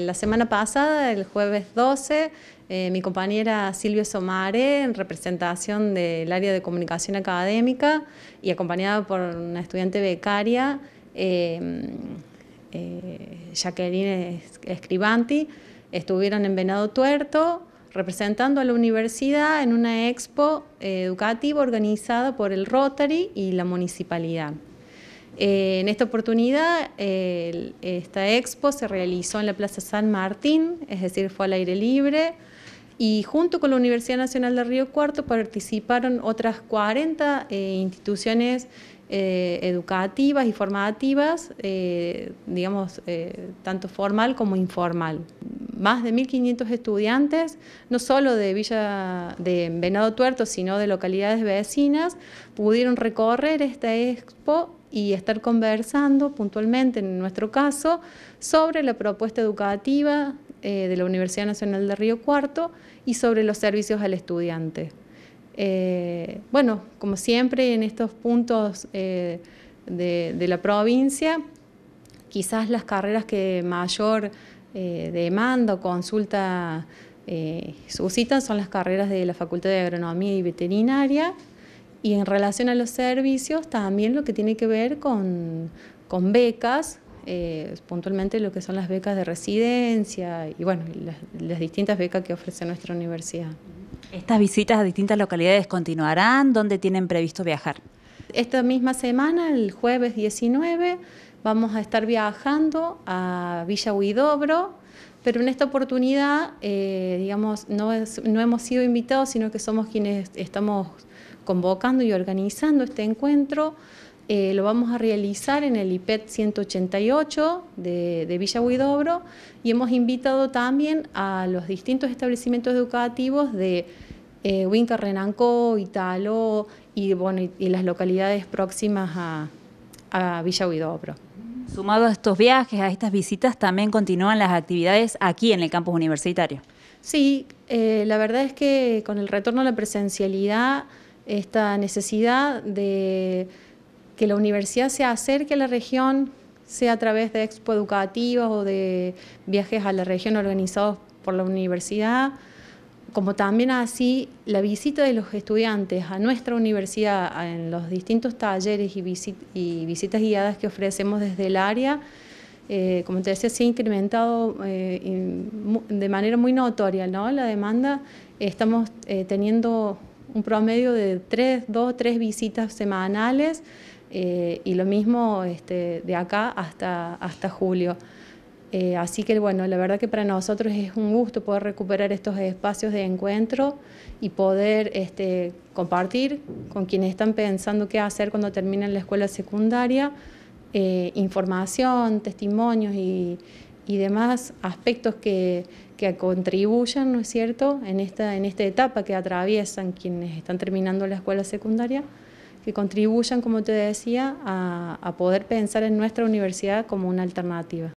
La semana pasada, el jueves 12, eh, mi compañera Silvia Somare, en representación del área de comunicación académica y acompañada por una estudiante becaria, eh, eh, Jacqueline Escribanti, estuvieron en Venado Tuerto representando a la universidad en una expo educativa organizada por el Rotary y la municipalidad. Eh, en esta oportunidad, esta expo se realizó en la Plaza San Martín, es decir, fue al aire libre, y junto con la Universidad Nacional de Río Cuarto participaron otras 40 eh, instituciones eh, educativas y formativas, digamos, tanto formal como informal. Más de 1.500 estudiantes, no solo de Villa de Venado Tuerto, sino de localidades vecinas, pudieron recorrer esta expo y estar conversando puntualmente, en nuestro caso, sobre la propuesta educativa eh, de la Universidad Nacional de Río Cuarto y sobre los servicios al estudiante. Eh, bueno, como siempre en estos puntos eh, de, la provincia, quizás las carreras que mayor demanda o consulta suscitan son las carreras de la Facultad de Agronomía y Veterinaria, y en relación a los servicios, también lo que tiene que ver con, becas, eh, puntualmente lo que son las becas de residencia y bueno, las, distintas becas que ofrece nuestra universidad. ¿Estas visitas a distintas localidades continuarán? ¿Dónde tienen previsto viajar? Esta misma semana, el jueves 19, vamos a estar viajando a Villa Huidobro, pero en esta oportunidad, eh, digamos, no, no hemos sido invitados, sino que somos quienes estamos convocando y organizando este encuentro. Eh, lo vamos a realizar en el IPET 188 de, Villa Huidobro y hemos invitado también a los distintos establecimientos educativos de eh, Renanco, Italo y, bueno, y, las localidades próximas a, Villa Huidobro. Sumado a estos viajes, a estas visitas, también continúan las actividades aquí en el campus universitario. Sí, eh, la verdad es que con el retorno a la presencialidad esta necesidad de que la universidad se acerque a la región, sea a través de expo educativas o de viajes a la región organizados por la universidad, como también así la visita de los estudiantes a nuestra universidad en los distintos talleres y, visitas guiadas que ofrecemos desde el área, eh, como te decía, se ha incrementado eh, de manera muy notoria la demanda. Estamos eh, teniendo un promedio de tres, dos, tres visitas semanales eh, y lo mismo este, de acá hasta, hasta julio. Eh, así que bueno, la verdad que para nosotros es un gusto poder recuperar estos espacios de encuentro y poder este, compartir con quienes están pensando qué hacer cuando terminen la escuela secundaria, eh, información, testimonios y, y demás aspectos que, que contribuyan, ¿no es cierto?, en esta, en esta etapa que atraviesan quienes están terminando la escuela secundaria, que contribuyan, como te decía, a poder pensar en nuestra universidad como una alternativa.